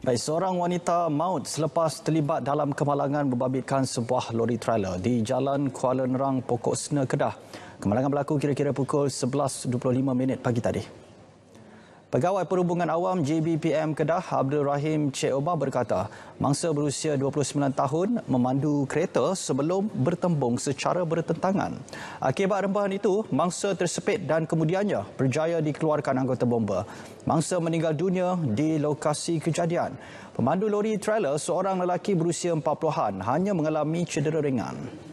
Baik, seorang wanita maut selepas terlibat dalam kemalangan berbabitkan sebuah lori trailer di Jalan Kuala Nerang, Pokok Sena, Kedah. Kemalangan berlaku kira-kira pukul 11.25 minit pagi tadi. Pegawai Perhubungan Awam JBPM Kedah Abdul Rahim Cik Omar berkata, mangsa berusia 29 tahun memandu kereta sebelum bertembung secara bertentangan. Akibat rembahan itu, mangsa tersepit dan kemudiannya berjaya dikeluarkan anggota bomba. Mangsa meninggal dunia di lokasi kejadian. Pemandu lori trailer seorang lelaki berusia 40-an hanya mengalami cedera ringan.